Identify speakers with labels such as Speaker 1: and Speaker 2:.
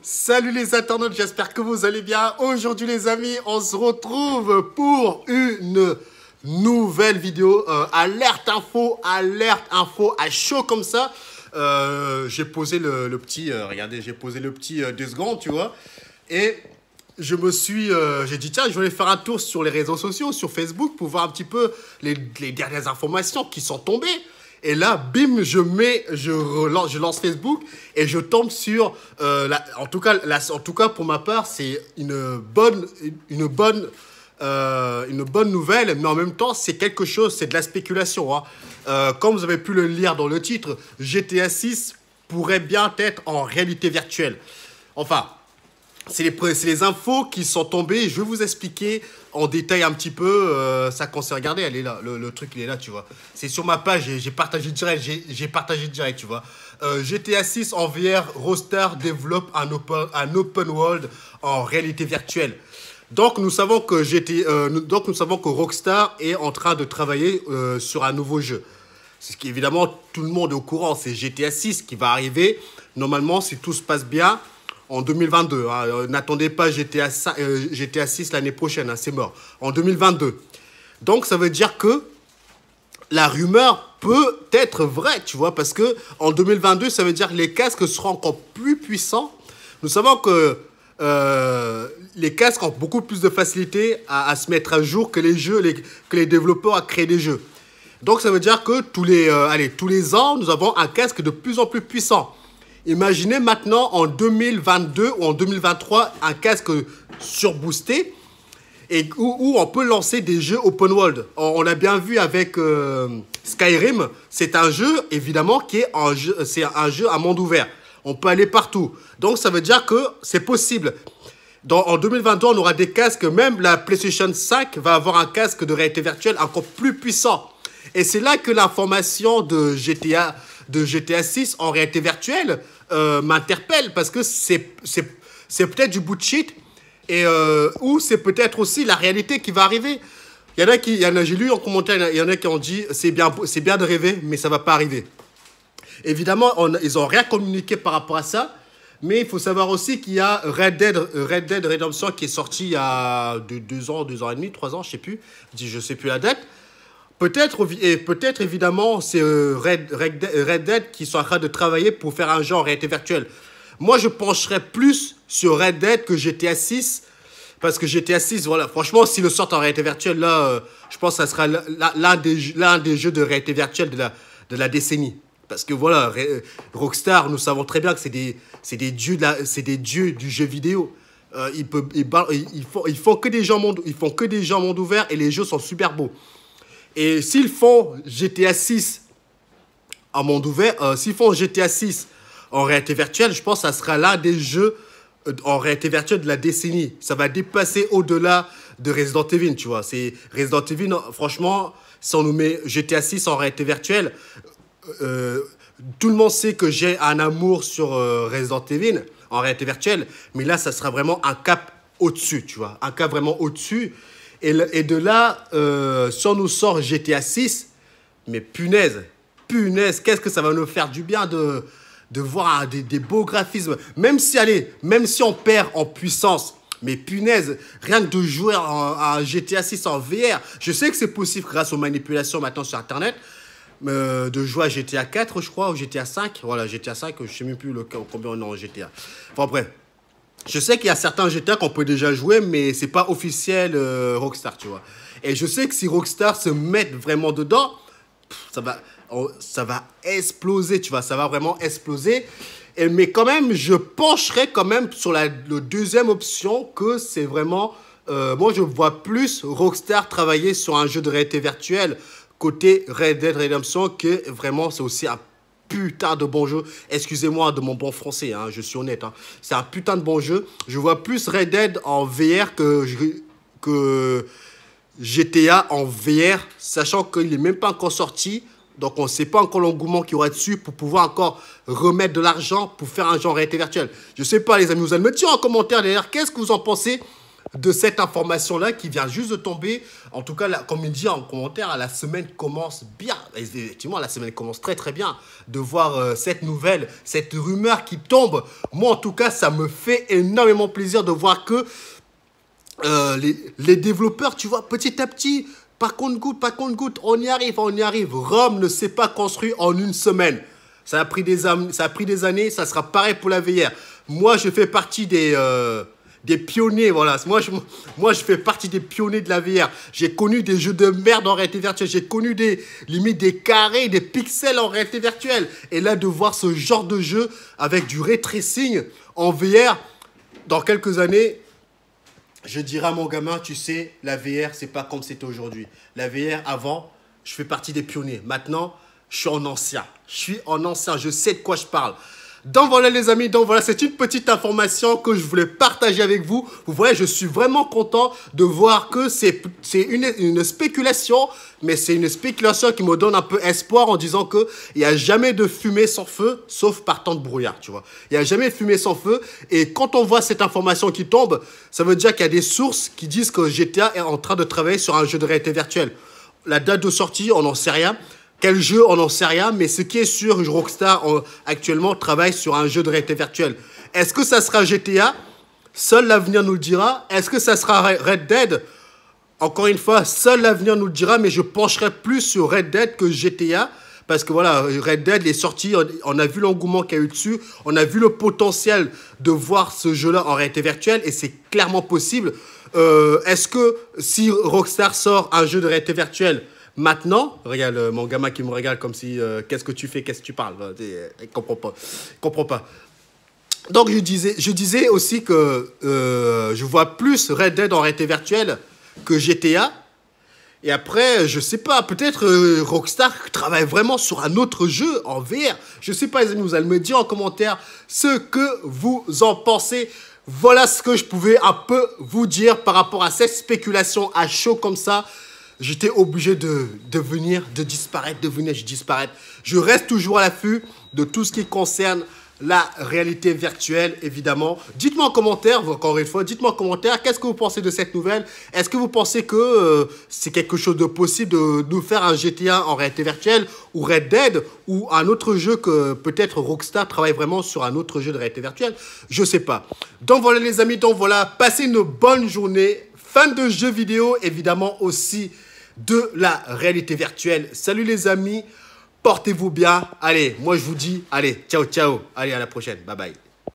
Speaker 1: Salut les internautes, j'espère que vous allez bien. Aujourd'hui les amis, on se retrouve pour une nouvelle vidéo. Euh, alerte info, alerte info, à chaud comme ça. Euh, j'ai posé le, petit, euh, regardez, j'ai posé le petit deux secondes, tu vois. Et je me suis, j'ai dit, tiens, je vais faire un tour sur les réseaux sociaux, sur Facebook, pour voir un petit peu les dernières informations qui sont tombées. Et là, bim, je mets, je relance, je lance Facebook et je tombe sur, euh, en tout cas, la, en tout cas pour ma part, c'est une bonne, une bonne, euh, une bonne nouvelle, mais en même temps, c'est quelque chose, c'est de la spéculation. Hein. Euh, comme vous avez pu le lire dans le titre, GTA 6 pourrait bien être en réalité virtuelle. Enfin, c'est les, les, infos qui sont tombées. Je vais vous expliquer en détail un petit peu. Ça euh, ça concerne. Regardez, elle est là. Le, truc, il est là, tu vois. C'est sur ma page. J'ai partagé direct. J'ai partagé direct, tu vois. Euh, GTA 6 en VR. Rockstar développe un open, un open world en réalité virtuelle. Donc nous savons que GTA, euh, donc nous savons que Rockstar est en train de travailler sur un nouveau jeu. Ce qui évidemment tout le monde est au courant, c'est GTA 6 qui va arriver. Normalement, si tout se passe bien, en 2022. Hein, euh, n'attendez pas j'étais à 6 l'année prochaine, hein, c'est mort. En 2022. Donc ça veut dire que la rumeur peut être vraie, tu vois, parce que en 2022, ça veut dire que les casques seront encore plus puissants. Nous savons que euh, les casques ont beaucoup plus de facilité à, se mettre à jour que les jeux, que les développeurs à créer des jeux. Donc ça veut dire que tous les, euh, allez, tous les ans, nous avons un casque de plus en plus puissant. Imaginez maintenant en 2022 ou en 2023 un casque surboosté et où, on peut lancer des jeux open world. On, l'a bien vu avec euh, Skyrim, c'est un jeu évidemment qui est un jeu, c'est un jeu à monde ouvert. On peut aller partout. Donc ça veut dire que c'est possible. en 2022, on aura des casques, même la PlayStation 5 va avoir un casque de réalité virtuelle encore plus puissant. Et c'est là que la de GTA, de GTA 6 en réalité virtuelle, euh, m'interpelle parce que c'est peut-être du bullshit et euh, ou c'est peut-être aussi la réalité qui va arriver. Il y en a qui, il y en a, j'ai lu en commentaire, il y en a qui ont dit c'est bien, c'est bien de rêver, mais ça va pas arriver. Évidemment, ils ont rien communiqué par rapport à ça. Mais il faut savoir aussi qu'il y a Red Dead, Redemption qui est sorti il y a deux, ans, deux ans et demi, trois ans, je sais plus, je sais plus la date. Peut-être, peut-être évidemment, c'est euh, euh, Red, Dead qui sont en train de travailler pour faire un genre réalité virtuelle. Moi, je pencherais plus sur Red Dead que GTA 6. Parce que GTA 6, voilà, franchement, s'ils le sortent en réalité virtuelle, là, euh, je pense que ça sera l'un des, des, jeux de réalité virtuelle de la, de la décennie. Parce que voilà, Rockstar, nous savons très bien que c'est des, des, dieux de des dieux du jeu vidéo. ils, peuvent, ils, ils, font, que des gens monde, ils font que des gens monde ouvert et les jeux sont super beaux. Et s'ils font GTA 6 en monde ouvert, euh, s'ils font GTA 6 en réalité virtuelle, je pense que ça sera l'un des jeux euh, en réalité virtuelle de la décennie. Ça va dépasser au-delà de Resident Evil, tu vois. C'est Resident Evil, franchement, si on nous met GTA 6 en réalité virtuelle, euh, tout le monde sait que j'ai un amour sur Resident Evil en réalité virtuelle, mais là, ça sera vraiment un cap au-dessus, tu vois. Un cap vraiment au-dessus. Et, de là, euh, si on nous sort GTA 6, mais punaise, punaise, qu'est-ce que ça va nous faire du bien de, de voir des, des beaux graphismes. Même si, allez, même si on perd en puissance, mais punaise, rien que de jouer à GTA 6 en VR, je sais que c'est possible grâce aux manipulations maintenant sur Internet, euh, de jouer à GTA 4, je crois, ou GTA 5. Voilà, GTA 5, je ne sais même plus le, combien on est en GTA. Enfin bref, je sais qu'il y a certains jetons qu'on peut déjà jouer, mais c'est pas officiel euh, Rockstar, tu vois. Et je sais que si Rockstar se met vraiment dedans, ça va, oh, ça va exploser, tu vois, ça va vraiment exploser. Et, mais quand même, je pencherai quand même sur la, deuxième option que c'est vraiment... Euh, moi, je vois plus Rockstar travailler sur un jeu de réalité virtuelle côté Red Dead Redemption que vraiment, c'est aussi un putain de bon jeu. Excusez-moi de mon bon français, hein, je suis honnête. Hein. C'est un putain de bon jeu. Je vois plus Red Dead en VR que, que GTA en VR, sachant qu'il n'est même pas encore sorti. Donc, on ne sait pas encore l'engouement qu'il y aura dessus pour pouvoir encore remettre de l'argent pour faire un genre réalité virtuelle. Je ne sais pas, les amis, vous allez me dire en commentaire derrière, qu'est-ce que vous en pensez de cette information-là qui vient juste de tomber. En tout cas, comme il dit en commentaire, la semaine commence bien. Effectivement, la semaine commence très très bien de voir euh, cette nouvelle, cette rumeur qui tombe. Moi, en tout cas, ça me fait énormément plaisir de voir que euh, les, développeurs, tu vois, petit à petit, par contre goutte, pas contre goutte, on y arrive, on y arrive. Rome ne s'est pas construit en une semaine. Ça a pris des, ça a pris des années, ça sera pareil pour la VR. Moi, je fais partie des... Euh, des pionniers, voilà. Moi je, moi, je fais partie des pionniers de la VR. J'ai connu des jeux de merde en réalité virtuelle. J'ai connu des limites des carrés, des pixels en réalité virtuelle. Et là, de voir ce genre de jeu avec du ray en VR, dans quelques années, je dirais à mon gamin, tu sais, la VR, c'est pas comme c'était aujourd'hui. La VR, avant, je fais partie des pionniers. Maintenant, je suis en ancien. Je suis en ancien. Je sais de quoi je parle. Donc voilà les amis, donc voilà, c'est une petite information que je voulais partager avec vous. Vous voyez, je suis vraiment content de voir que c'est une, spéculation, mais c'est une spéculation qui me donne un peu espoir en disant qu'il n'y a jamais de fumée sans feu, sauf par temps de brouillard, tu vois. Il n'y a jamais de fumée sans feu. Et quand on voit cette information qui tombe, ça veut dire qu'il y a des sources qui disent que GTA est en train de travailler sur un jeu de réalité virtuelle. La date de sortie, on n'en sait rien. Quel jeu, on n'en sait rien, mais ce qui est sûr, Rockstar euh, actuellement travaille sur un jeu de réalité virtuelle. Est-ce que ça sera GTA Seul l'avenir nous le dira. Est-ce que ça sera Red Dead Encore une fois, seul l'avenir nous le dira, mais je pencherai plus sur Red Dead que GTA. Parce que voilà, Red Dead, les sorti, on a vu l'engouement qu'il y a eu dessus, on a vu le potentiel de voir ce jeu-là en réalité virtuelle, et c'est clairement possible. Euh, est-ce que si Rockstar sort un jeu de réalité virtuelle, Maintenant, regarde euh, mon gamin qui me regarde comme si euh, qu'est-ce que tu fais, qu'est-ce que tu parles. Euh, il comprend pas. Il comprend pas. Donc je disais, je disais aussi que je vois plus Red Dead en réalité virtuelle que GTA. Et après, je sais pas, peut-être Rockstar travaille vraiment sur un autre jeu en VR. Je sais pas, les amis, vous allez me dire en commentaire ce que vous en pensez. Voilà ce que je pouvais un peu vous dire par rapport à cette spéculation à chaud comme ça j'étais obligé de, de venir, de disparaître, de venir, je disparaître. Je reste toujours à l'affût de tout ce qui concerne la réalité virtuelle, évidemment. Dites-moi en commentaire, encore une fois, dites-moi en commentaire, qu'est-ce que vous pensez de cette nouvelle Est-ce que vous pensez que euh, c'est quelque chose de possible de nous faire un GTA en réalité virtuelle ou Red Dead ou un autre jeu que peut-être Rockstar travaille vraiment sur un autre jeu de réalité virtuelle Je sais pas. Donc voilà les amis, donc voilà, passez une bonne journée. Fin de jeu vidéo, évidemment aussi de la réalité virtuelle. Salut les amis, portez-vous bien. Allez, moi je vous dis, allez, ciao, ciao. Allez, à la prochaine. Bye bye.